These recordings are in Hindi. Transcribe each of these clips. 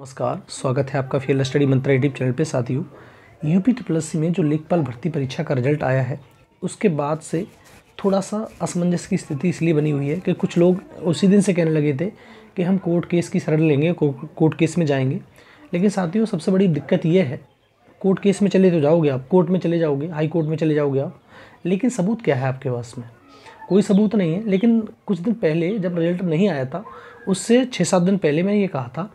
नमस्कार स्वागत है आपका field study mantra YouTube channel पे साथियों यूपी टी ट्रिपल सी में जो लेखपाल भर्ती परीक्षा का रिजल्ट आया है उसके बाद से थोड़ा सा असमंजस की स्थिति इसलिए बनी हुई है कि कुछ लोग उसी दिन से कहने लगे थे कि हम कोर्ट केस की शरण लेंगे कोर्ट केस में जाएंगे लेकिन साथियों सबसे बड़ी दिक्कत यह है कोर्ट केस में चले तो जाओगे आप कोर्ट में चले जाओगे हाई कोर्ट में चले जाओगे आप लेकिन सबूत क्या है आपके पास में कोई सबूत नहीं है लेकिन कुछ दिन पहले जब रिजल्ट नहीं आया था उससे छः सात दिन पहले मैंने ये कहा था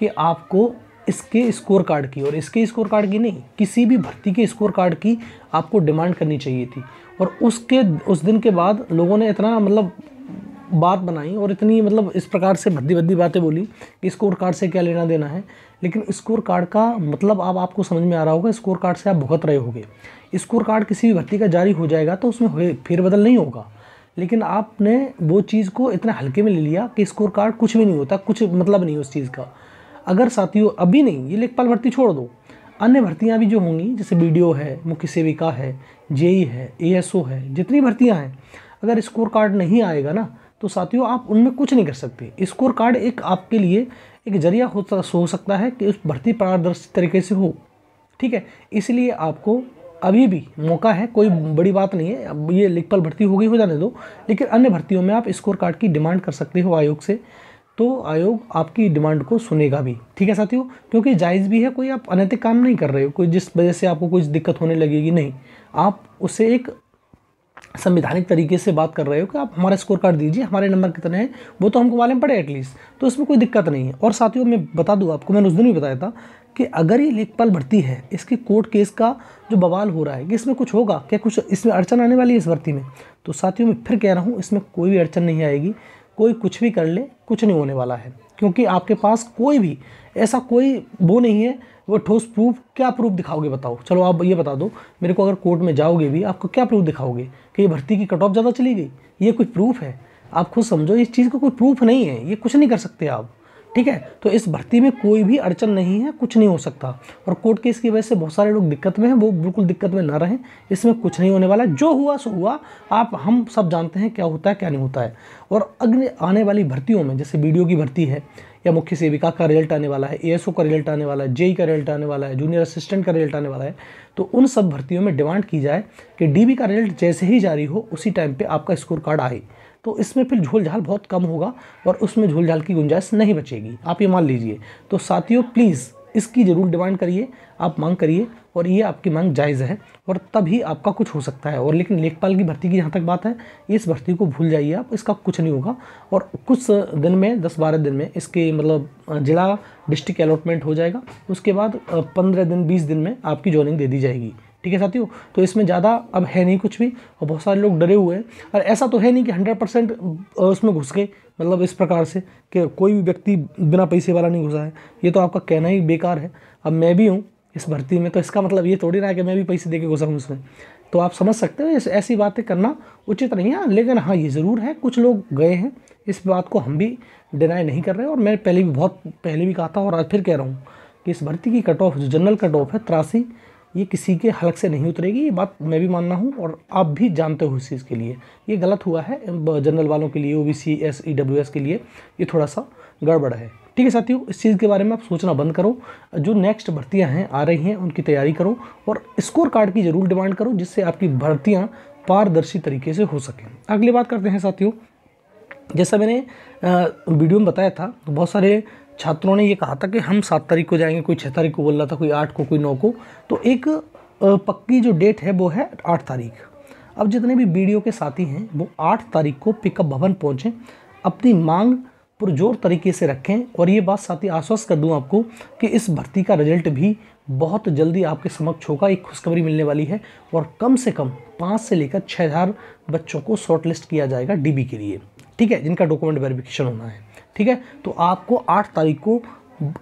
कि आपको इसके स्कोर कार्ड की और इसके स्कोर कार्ड की नहीं किसी भी भर्ती के स्कोर कार्ड की आपको डिमांड करनी चाहिए थी और उसके उस दिन के बाद लोगों ने इतना मतलब बात बनाई और इतनी मतलब इस प्रकार से भद्दी भद्दी बातें बोली कि स्कोर कार्ड से क्या लेना देना है लेकिन स्कोर कार्ड का मतलब आप आपको समझ में आ रहा होगा स्कोर कार्ड से आप भुगत रहे होगे स्कोर कार्ड किसी भी भर्ती का जारी हो जाएगा तो उसमें फेरबदल नहीं होगा लेकिन आपने वो चीज़ को इतना हल्के में ले लिया कि स्कोर कार्ड कुछ भी नहीं होता कुछ मतलब नहीं उस चीज़ का अगर साथियों अभी नहीं ये लेखपाल भर्ती छोड़ दो अन्य भर्तियाँ भी जो होंगी जैसे बी है मुख्य सेविका है जेई e है ए है जितनी भर्तियाँ हैं अगर स्कोर कार्ड नहीं आएगा ना तो साथियों आप उनमें कुछ नहीं कर सकते स्कोर कार्ड एक आपके लिए एक जरिया हो, हो सकता है कि उस भर्ती पारदर्शी तरीके से हो ठीक है इसलिए आपको अभी भी मौका है कोई बड़ी बात नहीं है अब ये लिखपल भर्ती हो गई हो जाने दो लेकिन अन्य भर्तियों में आप स्कोर कार्ड की डिमांड कर सकते हो आयोग से तो आयोग आपकी डिमांड को सुनेगा भी ठीक है साथियों क्योंकि जायज़ भी है कोई आप अनैतिक काम नहीं कर रहे हो कोई जिस वजह से आपको कुछ दिक्कत होने लगेगी नहीं आप उससे एक संवैधानिक तरीके से बात कर रहे हो कि आप हमारा स्कोर कार्ड दीजिए हमारे नंबर कितने हैं वो तो हमको मालूम पड़े एटलीस्ट तो इसमें कोई दिक्कत नहीं है और साथियों मैं बता दूँ आपको मैंने उस दिन भी बताया था कि अगर ये लेखपाल भर्ती है इसके कोर्ट केस का जो बवाल हो रहा है कि इसमें कुछ होगा क्या कुछ इसमें अड़चन आने वाली है इस भर्ती में तो साथियों मैं फिर कह रहा हूँ इसमें कोई भी अड़चन नहीं आएगी कोई कुछ भी कर ले कुछ नहीं होने वाला है क्योंकि आपके पास कोई भी ऐसा कोई वो नहीं है वो ठोस प्रूफ क्या प्रूफ दिखाओगे बताओ चलो आप ये बता दो मेरे को अगर कोर्ट में जाओगे भी आपको क्या प्रूफ दिखाओगे कि ये भर्ती की कट ऑफ ज़्यादा चली गई ये कुछ प्रूफ है आप खुद समझो इस चीज़ का को कोई प्रूफ नहीं है ये कुछ नहीं कर सकते आप ठीक है तो इस भर्ती में कोई भी अड़चन नहीं है कुछ नहीं हो सकता और कोर्ट केस की वजह से बहुत सारे लोग दिक्कत में हैं वो बिल्कुल दिक्कत में ना रहें इसमें कुछ नहीं होने वाला है जो हुआ सो हुआ आप हम सब जानते हैं क्या होता है क्या नहीं होता है और अगले आने वाली भर्तियों में जैसे वीडियो की भर्ती है या मुख्य सेविका का रिजल्ट आने वाला है ए का रिजल्ट आने वाला है जेई e e का रिजल्ट आने वाला है जूनियर असिस्टेंट का रिजल्ट आने वाला है तो उन सब भर्तियों में डिमांड की जाए कि डी का रिजल्ट जैसे ही जारी हो उसी टाइम पर आपका स्कोर कार्ड आए तो इसमें फिर झोलझाल झाल बहुत कम होगा और उसमें झोलझाल झाल की गुंजाइश नहीं बचेगी आप ये मान लीजिए तो साथियों प्लीज़ इसकी ज़रूर डिमांड करिए आप मांग करिए और ये आपकी मांग जायज़ है और तभी आपका कुछ हो सकता है और लेकिन लेखपाल की भर्ती की जहाँ तक बात है इस भर्ती को भूल जाइए आप इसका कुछ नहीं होगा और कुछ दिन में दस बारह दिन में इसके मतलब जिला डिस्ट्रिक्ट अलॉटमेंट हो जाएगा उसके बाद पंद्रह दिन बीस दिन में आपकी जॉइनिंग दे दी जाएगी ठीक है साथियों तो इसमें ज़्यादा अब है नहीं कुछ भी और बहुत सारे लोग डरे हुए हैं और ऐसा तो है नहीं कि हंड्रेड परसेंट उसमें घुस गए मतलब इस प्रकार से कि कोई भी व्यक्ति बिना पैसे वाला नहीं घुसा है ये तो आपका कहना ही बेकार है अब मैं भी हूँ इस भर्ती में तो इसका मतलब ये थोड़ी ना है कि मैं भी पैसे दे के घुसाऊँ उसमें तो आप समझ सकते हो ऐसी बातें करना उचित नहीं है लेकिन हाँ ये ज़रूर है कुछ लोग गए हैं इस बात को हम भी डिनाई नहीं कर रहे और मैं पहले भी बहुत पहले भी कहा था और आज फिर कह रहा हूँ कि इस भर्ती की कट ऑफ जो जनरल कट ऑफ है तिरासी ये किसी के हलक से नहीं उतरेगी ये बात मैं भी मानना हूँ और आप भी जानते हो इस चीज़ के लिए ये गलत हुआ है जनरल वालों के लिए O B C S E W S के लिए ये थोड़ा सा गड़बड़ है ठीक है साथियों इस चीज़ के बारे में आप सोचना बंद करो जो नेक्स्ट भर्तियाँ हैं आ रही हैं उनकी तैयारी करो और स्कोर कार्ड की ज़रूर डिमांड करो जिससे आपकी भर्तियाँ पारदर्शी तरीके से हो सकें अगली बात करते हैं साथियों जैसा मैंने वीडियो में बताया था तो बहुत सारे छात्रों ने ये कहा था कि हम सात तारीख को जाएंगे कोई छः तारीख को बोल रहा था कोई आठ को कोई नौ को तो एक पक्की जो डेट है वो है आठ तारीख अब जितने भी बी के साथी हैं वो आठ तारीख को पिकअप भवन पहुँचें अपनी मांग पुरजोर तरीके से रखें और ये बात साथ ही आश्वस्त कर दूं आपको कि इस भर्ती का रिजल्ट भी बहुत जल्दी आपके समक्ष होगा एक खुशखबरी मिलने वाली है और कम से कम पाँच से लेकर छः हज़ार बच्चों को शॉर्टलिस्ट किया जाएगा डीबी के लिए ठीक है जिनका डॉक्यूमेंट वेरिफिकेशन होना है ठीक है तो आपको आठ तारीख को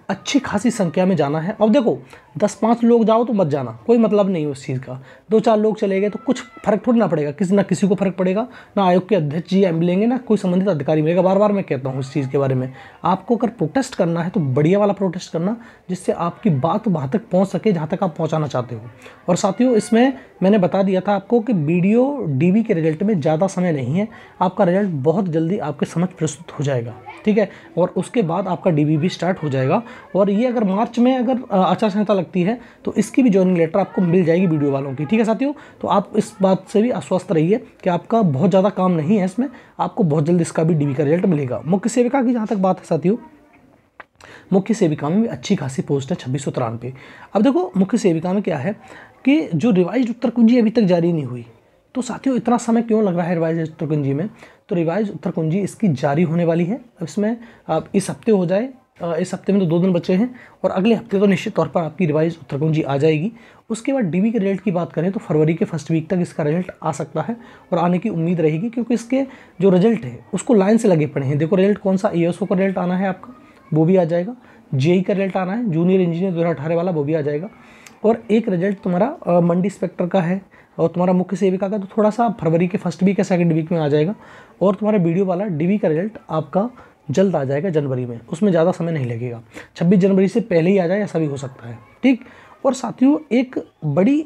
अच्छी खासी संख्या में जाना है अब देखो दस पाँच लोग जाओ तो मत जाना कोई मतलब नहीं उस चीज़ का दो चार लोग चले गए तो कुछ फर्क थोड़ी ना पड़ेगा किसी ना किसी को फर्क पड़ेगा ना आयोग के अध्यक्ष जी मिलेंगे ना कोई संबंधित अधिकारी मिलेगा बार बार मैं कहता हूँ उस चीज़ के बारे में आपको अगर प्रोटेस्ट करना है तो बढ़िया वाला प्रोटेस्ट करना जिससे आपकी बात वहाँ तक पहुँच सके जहाँ तक आप पहुँचाना चाहते हो और साथियों इसमें मैंने बता दिया था आपको कि बी डी के रिजल्ट में ज़्यादा समय नहीं है आपका रिजल्ट बहुत जल्दी आपके समझ प्रस्तुत हो जाएगा ठीक है और उसके बाद आपका डी भी स्टार्ट हो जाएगा और ये अगर मार्च में अगर आचार संहिता लगती है तो इसकी भी ज्वाइनिंग लेटर आपको मिल जाएगी वीडियो वालों की ठीक है साथियों तो आप इस बात से भी आश्वस्त रहिए कि आपका बहुत ज़्यादा काम नहीं है इसमें आपको बहुत जल्द इसका भी डी का रिजल्ट मिलेगा मुख्य सेविका की जहाँ तक बात है साथियों मुख्य सेविका में भी अच्छी खासी पोस्ट है छब्बीस सौ अब देखो मुख्य सेविका में क्या है कि जो रिवाइज उत्तर कुंजी अभी तक जारी नहीं हुई तो साथियों इतना समय क्यों लग रहा है रिवाइज उत्तर कुंजी में तो रिवाइज उत्तर कुंजी इसकी जारी होने वाली है अब इसमें आप इस हफ्ते हो जाए इस हफ्ते में तो दो दिन बचे हैं और अगले हफ्ते तो निश्चित तौर पर आपकी रिवाइज उत्तरकुंजी आ जाएगी उसके बाद डीवी के रिजल्ट की बात करें तो फरवरी के फर्स्ट वीक तक इसका रिजल्ट आ सकता है और आने की उम्मीद रहेगी क्योंकि इसके जो रिजल्ट है उसको लाइन से लगे पड़े हैं देखो रिजल्ट कौन सा ई का रिजल्ट आना है आपका वो भी आ जाएगा जे e का रिजल्ट आना है जूनियर इंजीनियर दो हज़ार वाला वो भी आ जाएगा और एक रिजल्ट तुम्हारा मंडी स्पेक्टर का है और तुम्हारा मुख्य सेविका का तो थोड़ा सा फरवरी के फर्स्ट वीक या सेकंड वीक में आ जाएगा और तुम्हारा वीडियो वाला डीवी का रिजल्ट आपका जल्द आ जाएगा जनवरी में उसमें ज़्यादा समय नहीं लगेगा छब्बीस जनवरी से पहले ही आ जाए ऐसा भी हो सकता है ठीक और साथियों एक बड़ी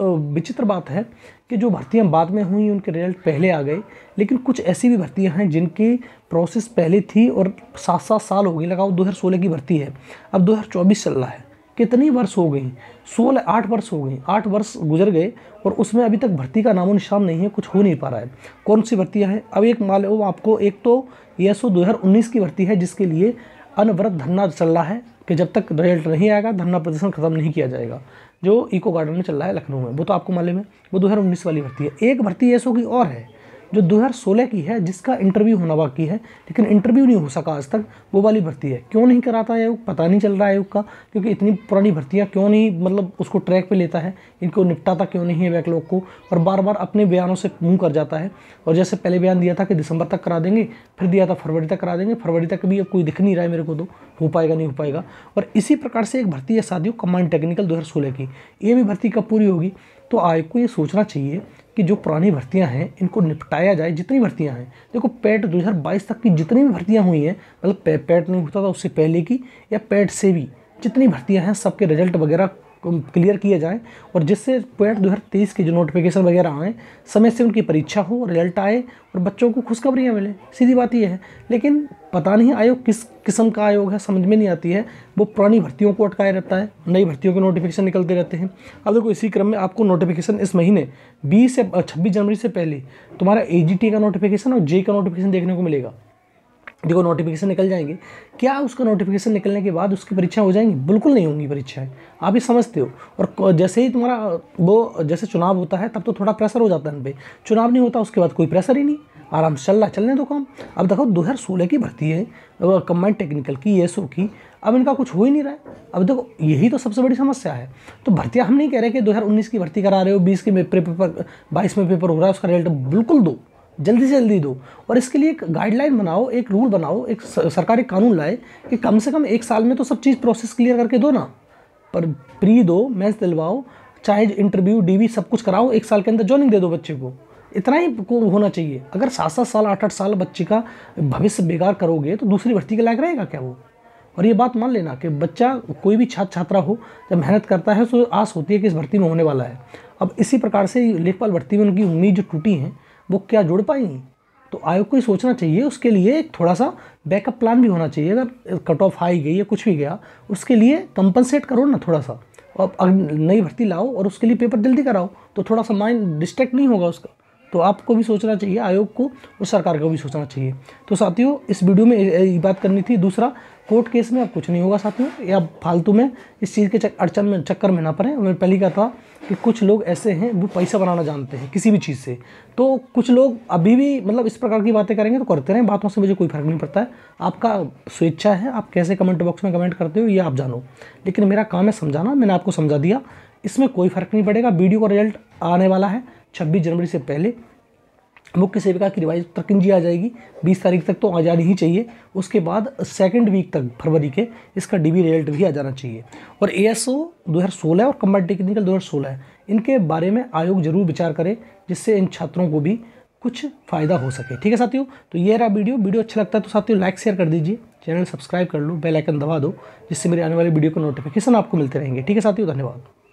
विचित्र बात है कि जो भर्तियां बाद में हुई उनके रिजल्ट पहले आ गए लेकिन कुछ ऐसी भी भर्तियां हैं जिनकी प्रोसेस पहले थी और सात सात साल हो गई लगाओ सोलह की भर्ती है अब चौबीस चल रहा है कितनी वर्ष हो गई सोलह आठ वर्ष हो गई आठ वर्ष गुजर गए और उसमें अभी तक भर्ती का नामो निशान नहीं है कुछ हो नहीं पा रहा है कौन सी भर्तियाँ हैं अब एक मान लो आपको एक तो ये सो दो की भर्ती है जिसके लिए अनवरत धरना चल रहा है कि जब तक रिजल्ट नहीं आएगा धरना प्रदर्शन खत्म नहीं किया जाएगा जो इको गार्डन में चल रहा है लखनऊ में वो तो आपको मालूम है वो दो हज़ार वाली भर्ती है एक भर्ती ऐसो की और है जो 2016 की है जिसका इंटरव्यू होना बाकी है लेकिन इंटरव्यू नहीं हो सका आज तक वो वाली भर्ती है क्यों नहीं कराता आयोग पता नहीं चल रहा है आयोग का क्योंकि इतनी पुरानी भर्तियाँ क्यों नहीं मतलब उसको ट्रैक पर लेता है इनको निपटाता क्यों नहीं है बैकलॉग को और बार बार अपने बयानों से मुँह कर जाता है और जैसे पहले बयान दिया था कि दिसंबर तक करा देंगे फिर दिया था फरवरी तक करा देंगे फरवरी तक भी अब कोई दिख नहीं रहा है मेरे को तो हो पाएगा नहीं हो पाएगा और इसी प्रकार से एक भर्ती है साथियों कमांड टेक्निकल दो की ये भी भर्ती कब पूरी होगी तो आयोग को ये सोचना चाहिए कि जो पुरानी भर्तियां हैं इनको निपटाया जाए जितनी भर्तियां हैं देखो पैट 2022 तक की जितनी भी भर्तियां हुई हैं मतलब पेट नहीं होता था उससे पहले की या पेट से भी जितनी भर्तियां हैं सबके रिजल्ट वगैरह क्लियर किए जाएँ और जिससे पॉइंट दो के जो नोटिफिकेशन वगैरह आएँ समय से उनकी परीक्षा हो रिजल्ट आए और बच्चों को खुशखबरियाँ मिलें सीधी बात यह है लेकिन पता नहीं आयोग किस किस्म का आयोग है समझ में नहीं आती है वो पुरानी भर्तियों को अटकाए रहता है नई भर्तियों के नोटिफिकेशन निकलते रहते हैं अब देखो इसी क्रम में आपको नोटिफिकेशन इस महीने बीस से छब्बीस जनवरी से पहले तुम्हारा ए का नोटिफिकेशन और जे का नोटिफिकेशन देखने को मिलेगा देखो नोटिफिकेशन निकल जाएंगे क्या उसका नोटिफिकेशन निकलने के बाद उसकी परीक्षा हो जाएंगी बिल्कुल नहीं होंगी परीक्षाएं आप ही समझते हो और जैसे ही तुम्हारा वो जैसे चुनाव होता है तब तो थोड़ा प्रेशर हो जाता है उन पर चुनाव नहीं होता उसके बाद कोई प्रेशर ही नहीं आराम से चल रहा चलने दो काम अब देखो दो हज़ार सोलह की भर्ती है कम्बाइंड टेक्निकल की सो की अब इनका कुछ हो ही नहीं रहा है अब देखो यही तो सबसे बड़ी समस्या है तो भर्तियाँ हम नहीं कह रहे कि दो हज़ार उन्नीस की भर्ती करा रहे हो बीस के पेपर बाईस में पेपर हो रहा है उसका रिजल्ट बिल्कुल दो जल्दी से जल्दी दो और इसके लिए एक गाइडलाइन बनाओ एक रूल बनाओ एक सरकारी कानून लाए कि कम से कम एक साल में तो सब चीज़ प्रोसेस क्लियर करके दो ना पर प्री दो मैच दिलवाओ चाहे इंटरव्यू डीवी सब कुछ कराओ एक साल के अंदर ज्वाइनिंग दे दो बच्चे को इतना ही को होना चाहिए अगर सात सात साल आठ आठ साल बच्चे का भविष्य बेकार करोगे तो दूसरी भर्ती के लायक रहेगा क्या वो और ये बात मान लेना कि बच्चा कोई भी छात्र छात्रा हो जब मेहनत करता है तो आस होती है कि इस भर्ती में होने वाला है अब इसी प्रकार से लेखपाल भर्ती में उनकी उम्मीद जो टूटी हैं वो क्या जुड़ पाएंगी तो आयोग को ये सोचना चाहिए उसके लिए एक थोड़ा सा बैकअप प्लान भी होना चाहिए अगर कट ऑफ हाई गई या कुछ भी गया उसके लिए कंपनसेट करो ना थोड़ा सा अब नई भर्ती लाओ और उसके लिए पेपर जल्दी कराओ तो थोड़ा सा माइंड डिस्ट्रैक्ट नहीं होगा उसका तो आपको भी सोचना चाहिए आयोग को और सरकार को भी सोचना चाहिए तो साथियों इस वीडियो में बात करनी थी दूसरा कोर्ट केस में अब कुछ नहीं होगा साथ में या फालतू में इस चीज़ के अड़चन में चक्कर में ना पड़े मैंने पहले कहा था कि कुछ लोग ऐसे हैं वो पैसा बनाना जानते हैं किसी भी चीज़ से तो कुछ लोग अभी भी मतलब इस प्रकार की बातें करेंगे तो करते रहें बातों से मुझे कोई फ़र्क नहीं पड़ता है आपका स्वेच्छा है आप कैसे कमेंट बॉक्स में कमेंट करते हो ये आप जानो लेकिन मेरा काम है समझाना मैंने आपको समझा दिया इसमें कोई फ़र्क नहीं पड़ेगा वीडियो का रिजल्ट आने वाला है छब्बीस जनवरी से पहले मुख्य सेविका की रिवाइज जी आ जाएगी 20 तारीख तक तो आ जानी ही चाहिए उसके बाद सेकंड वीक तक फरवरी के इसका डीबी रिजल्ट भी आ जाना चाहिए और एएसओ 2016 और कम्बाइन टेक्निकल 2016 इनके बारे में आयोग जरूर विचार करे जिससे इन छात्रों को भी कुछ फ़ायदा हो सके ठीक है साथियों तो ये रहा वीडियो वीडियो अच्छा लगता है तो साथियों लाइक शेयर कर दीजिए चैनल सब्सक्राइब कर लो बेल आइकन दबा दो जिससे मेरे आने वाले वीडियो को नोटिफिकेशन आपको मिलते रहेंगे ठीक है साथियों धन्यवाद